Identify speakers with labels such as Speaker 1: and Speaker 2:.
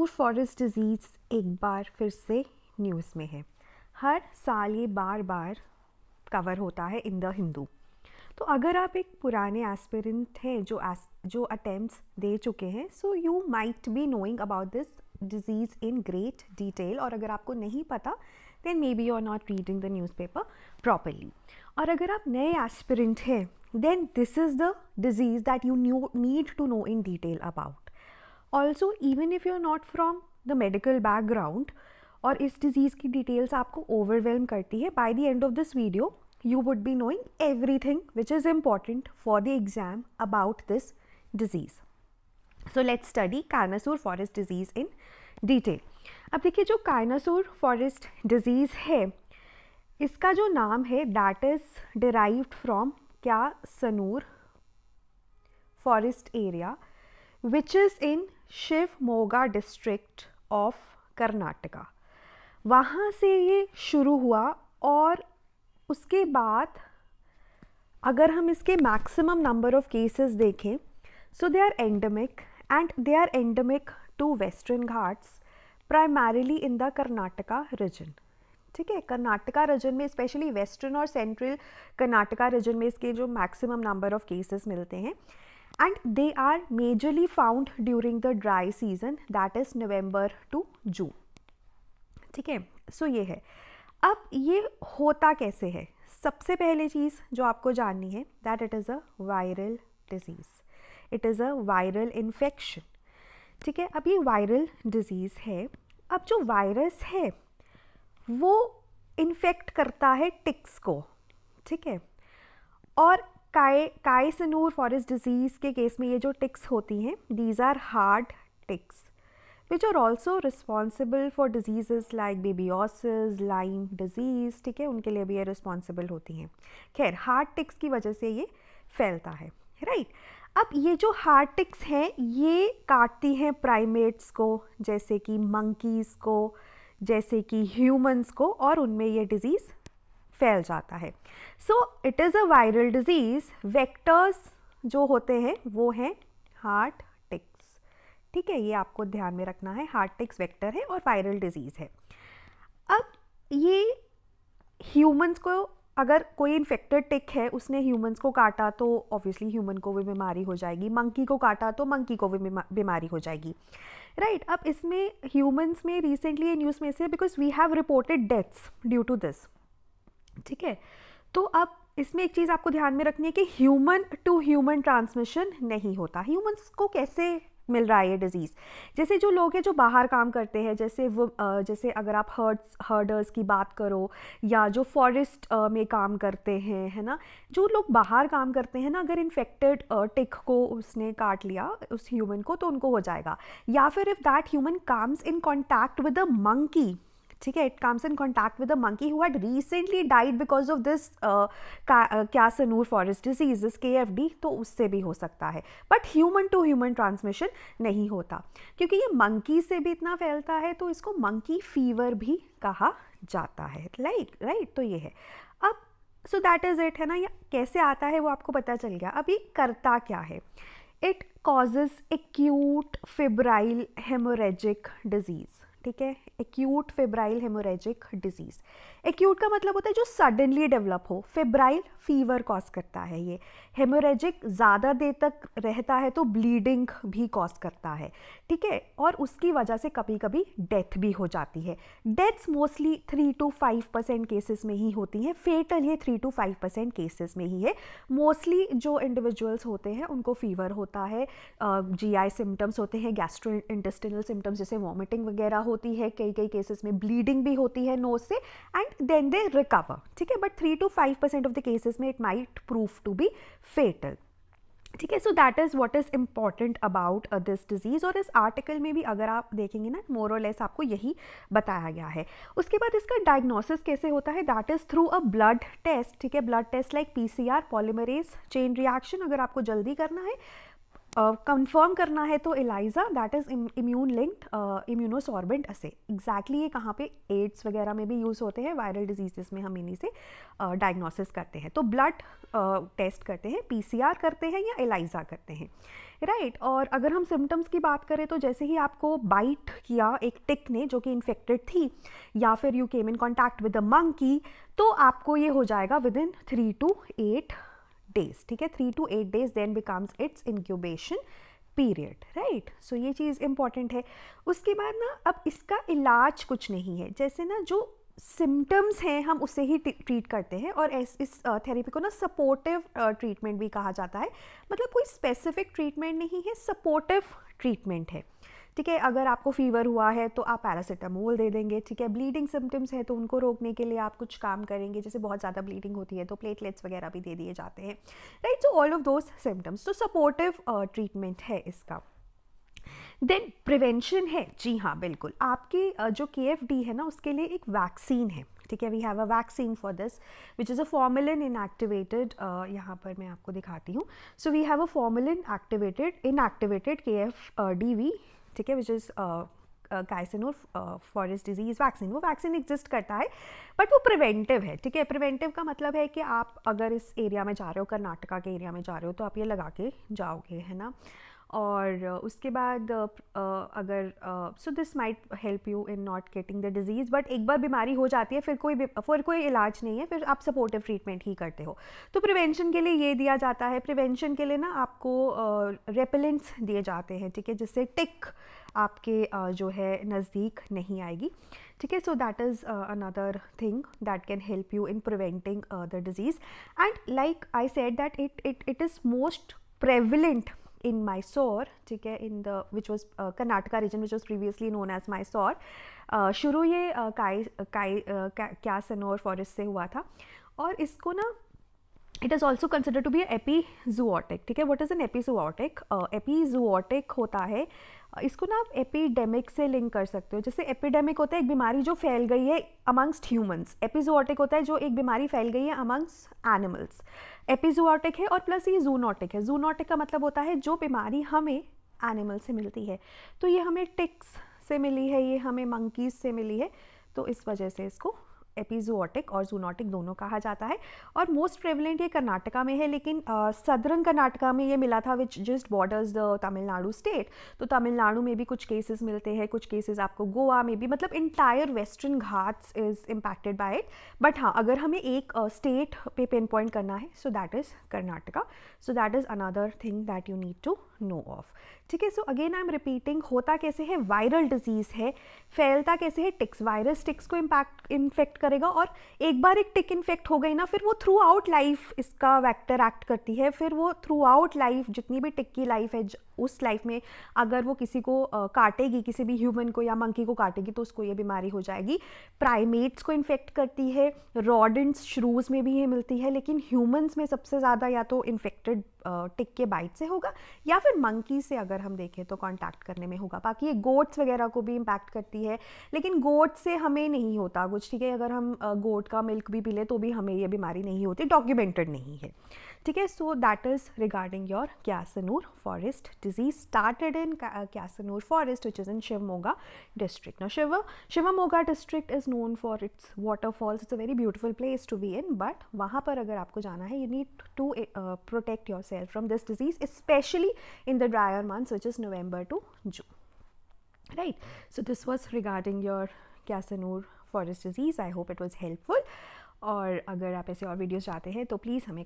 Speaker 1: Food forest disease एक बार फिर से न्यूज़ में है हर साल ये बार बार कवर होता है इन द हिंदू तो अगर आप एक पुराने एस्पिरेंट हैं जो एस, जो अटेम्प्ट्स दे चुके हैं so you might be knowing about this disease in great detail और अगर आपको नहीं पता then maybe you are not reading the newspaper properly और अगर आप नए एस्पिरेंट हैं then this is the disease that you new need to know in detail about also even if you are not from the medical background और इस disease की details आपको overwhelm करती है bye the end of this video you would be knowing everything which is important for the exam about this disease so let's study Kyasanur forest disease in detail अब देखिए जो कानासूर forest disease है इसका जो नाम है that is derived from Kyasanur forest area which is in Shivamogga district of Karnataka वहाँ से ये शुरू हुआ और उसके बाद अगर हम इसके मैक्सिमम नंबर ऑफ़ केसेस देखें so they are endemic and they are endemic to Western Ghats primarily in the Karnataka region ठीक है कर्नाटका रीजन में स्पेशली वेस्टर्न और सेंट्रल कर्नाटका रीजन में इसके जो मैक्सिमम नंबर ऑफ़ केसेस मिलते हैं and they are majorly found during the dry season that is November to June. ठीक है सो ये है अब ये होता कैसे है सबसे पहले चीज़ जो आपको जाननी है that it is a viral disease it is a viral infection ठीक है अब ये वायरल डिज़ीज़ है अब जो वायरस है वो इन्फेक्ट करता है टिक्स को ठीक है और काय काइसनूर फॉरेस्ट डिजीज़ के केस में ये जो टिक्स होती हैं these are hard ticks which are also responsible for disease like babesiosis Lyme disease ठीक है उनके लिए भी ये रिस्पॉन्सिबल होती हैं खैर हार्ट टिक्स की वजह से ये फैलता है राइट right? अब ये जो हार्ट टिक्स हैं ये काटती हैं प्राइमेट्स को जैसे कि मंकीज़ को जैसे कि ह्यूमंस को और उनमें ये डिज़ीज़ फैल जाता है so it is a viral disease vectors जो होते हैं वो हैं हार्ट टिक्स ठीक है ये आपको ध्यान में रखना है हार्ट टिक्स वेक्टर है और वायरल डिजीज़ है अब ये ह्यूमंस को अगर कोई इन्फेक्टेड टिक है उसने ह्यूमंस को काटा तो ऑब्वियसली ह्यूमन को भी बीमारी हो जाएगी मंकी को काटा तो मंकी को भी बीमारी हो जाएगी राइट right, अब इसमें ह्यूमंस में रिसेंटली ये न्यूज़ में से because we have reported deaths due to this ठीक है तो अब इसमें एक चीज़ आपको ध्यान में रखनी है कि ह्यूमन टू ह्यूमन ट्रांसमिशन नहीं होता ह्यूमंस को कैसे मिल रहा है ये डिज़ीज़ जैसे जो लोग हैं जो बाहर काम करते हैं जैसे वो जैसे अगर आप हर्ड्स हर्डर्स की बात करो या जो फॉरेस्ट में काम करते हैं है ना जो लोग बाहर काम करते हैं ना अगर इन्फेक्टेड टिक को उसने काट लिया उस ह्यूमन को तो उनको हो जाएगा या फिर if that human comes in contact with a monkey ठीक है it comes in contact with a monkey who had recently died because of this क्या forest disease this K F D तो उससे भी हो सकता है but human to human transmission नहीं होता क्योंकि ये मंकी से भी इतना फैलता है तो इसको मंकी फीवर भी कहा जाता है लाइक like, राइट right? तो ये है अब सो दैट इज़ इट है ना या कैसे आता है वो आपको पता चल गया अब ये करता क्या है it causes acute febrile haemorrhagic disease ठीक है acute febrile haemorrhagic disease acute का मतलब होता है जो सडनली डेवलप हो फेब्राइल फीवर कॉज करता है ये हेमोरेजिक ज़्यादा देर तक रहता है तो ब्लीडिंग भी कॉज करता है ठीक है और उसकी वजह से कभी कभी डेथ भी हो जाती है deaths mostly three to five percent cases में ही होती हैं फेटल ये three to five percent cases में ही है मोस्टली जो इंडिविजुअल्स होते हैं उनको फीवर होता है जी आई सिम्टम्स होते हैं गैस्ट्रो इंटेस्टिनल सिम्टम्स जैसे वॉमिटिंग वगैरह होती है कई कई केसेस में ब्लीडिंग भी होती है नोज से एंड देन दे रिकवर ठीक है but three to five percent of the cases में it might prove to be fatal ठीक है so that is what is important about this disease और इस आर्टिकल में भी अगर आप देखेंगे ना मोर और लेस आपको यही बताया गया है उसके बाद इसका डायग्नोसिस कैसे होता है that is through a blood test ठीक है blood test like P C R polymerase chain reaction अगर आपको जल्दी करना है कन्फर्म uh, करना है तो ELISA that is immune linked immunosorbent assay exactly ये कहाँ पे एड्स वगैरह में भी यूज़ होते हैं वायरल डिजीजेस में हम इन्हीं से डायग्नोसिस uh, करते हैं तो ब्लड टेस्ट uh, करते हैं पीसीआर करते हैं या एलाइजा करते हैं राइट right? और अगर हम सिम्टम्स की बात करें तो जैसे ही आपको बाइट किया एक टिक ने जो कि इन्फेक्टेड थी या फिर you came in contact with a monkey तो आपको ये हो जाएगा within three to eight days ठीक है three to eight days then becomes its incubation period right सो ये चीज़ इंपॉर्टेंट है उसके बाद ना अब इसका इलाज कुछ नहीं है जैसे ना जो सिम्टम्स हैं हम उसे ही ट्रीट करते हैं और इस इस थेरेपी को ना सपोर्टिव ट्रीटमेंट भी कहा जाता है मतलब कोई स्पेसिफिक ट्रीटमेंट नहीं है सपोर्टिव ट्रीटमेंट है ठीक है अगर आपको फीवर हुआ है तो आप पैरासीटामोल दे देंगे ठीक है ब्लीडिंग सिम्टम्स है तो उनको रोकने के लिए आप कुछ काम करेंगे जैसे बहुत ज़्यादा ब्लीडिंग होती है तो प्लेटलेट्स वगैरह भी दे दिए जाते हैं right so all of those symptoms तो सपोर्टिव ट्रीटमेंट है इसका देन प्रिवेंशन है जी हाँ बिल्कुल आपके जो के है ना उसके लिए एक वैक्सीन है ठीक है we have a vaccine for this which is a formalin inactivated यहाँ पर मैं आपको दिखाती हूँ so we have a formalin activated inactivated K F D V ठीक है which is Kyasanur forest disease vaccine वो वैक्सीन एग्जिस्ट करता है बट वो प्रिवेंटिव है ठीक है प्रिवेंटिव का मतलब है कि आप अगर इस एरिया में जा रहे हो कर्नाटका के एरिया में जा रहे हो तो आप ये लगा के जाओगे है ना और उसके बाद अगर so this might help you in not getting the disease but एक बार बीमारी हो जाती है फिर कोई फिर कोई इलाज नहीं है फिर आप सपोर्टिव ट्रीटमेंट ही करते हो तो प्रिवेंशन के लिए ये दिया जाता है प्रिवेंशन के लिए ना आपको रेपेलेंट्स दिए जाते हैं ठीक है जिससे टिक आपके जो है नज़दीक नहीं आएगी ठीक है so that is another thing that can help you in preventing the disease and like I said that it it it is most prevalent in Mysore, ठीक है in the which was uh, Karnataka region which was previously known as Mysore. Uh, शुरू ये uh, काई काई uh, क्या सनोर forest से हुआ था और इसको ना it is also consider to be epizootic ठीक है what is an epizootic epizootic होता है इसको ना आप एपिडेमिक से लिंक कर सकते हो जैसे एपिडेमिक होता है एक बीमारी जो फैल गई है अमंगस्ट ह्यूमंस एपिजोटिक होता है जो एक बीमारी फैल गई है अमंगस्ट एनिमल्स एपिजोटिक है और प्लस ये जूनोटिक है जूनोटिक का मतलब होता है जो बीमारी हमें एनिमल से मिलती है तो ये हमें टिक्स से मिली है ये हमें मंकीज़ से मिली है तो इस वजह से इसको एपिजोटिक और जूनोटिक दोनों कहा जाता है और मोस्ट प्रेवलेंट ये कर्नाटका में है लेकिन सदरन कर्नाटका में ये मिला था which just borders the Tamil Nadu state तो तमिलनाडु में भी कुछ केसेस मिलते हैं कुछ केसेस आपको गोवा में भी मतलब entire Western Ghats is impacted by it but हाँ अगर हमें एक स्टेट uh, पे पिन पॉइंट करना है so that is Karnataka so that is another thing that you need to know of ठीक है so again I am repeating होता कैसे है वायरल डिजीज़ है फैलता कैसे है टिक्स वायरस टिक्स को इम्पैक्ट इन्फेक्ट करेगा और एक बार एक टिक इन्फेक्ट हो गई ना फिर वो थ्रू आउट लाइफ इसका वैक्टर एक्ट करती है फिर वो थ्रू आउट लाइफ जितनी भी टिक की लाइफ है उस लाइफ में अगर वो किसी को uh, काटेगी किसी भी ह्यूमन को या मंकी को काटेगी तो उसको ये बीमारी हो जाएगी प्राइमेट्स को इन्फेक्ट करती है रॉडेंट्स श्रूज में भी ये मिलती है लेकिन ह्यूमन्स में सबसे ज़्यादा या तो इन्फेक्टेड टिक के बाइट से होगा या फिर मंकी से अगर हम देखें तो कांटेक्ट करने में होगा बाकी ये गोट्स वगैरह को भी इम्पैक्ट करती है लेकिन गोट से हमें नहीं होता कुछ ठीक है अगर हम गोट का मिल्क भी पी लें तो भी हमें ये बीमारी नहीं होती डॉक्यूमेंटेड नहीं है ठीक है so that is regarding your Kyasanur forest disease started in Kyasanur forest which is in Shivamogga district ना शिव Shivamogga district is known for its waterfalls it's a very beautiful place to be in but वहाँ पर अगर आपको जाना है, you need to protect your yourself from this disease especially in the drier months which is November to June. Right. So, this was regarding your Casanur forest disease. I hope it was helpful और अगर आप ऐसे और videos चाहते हैं तो please हमें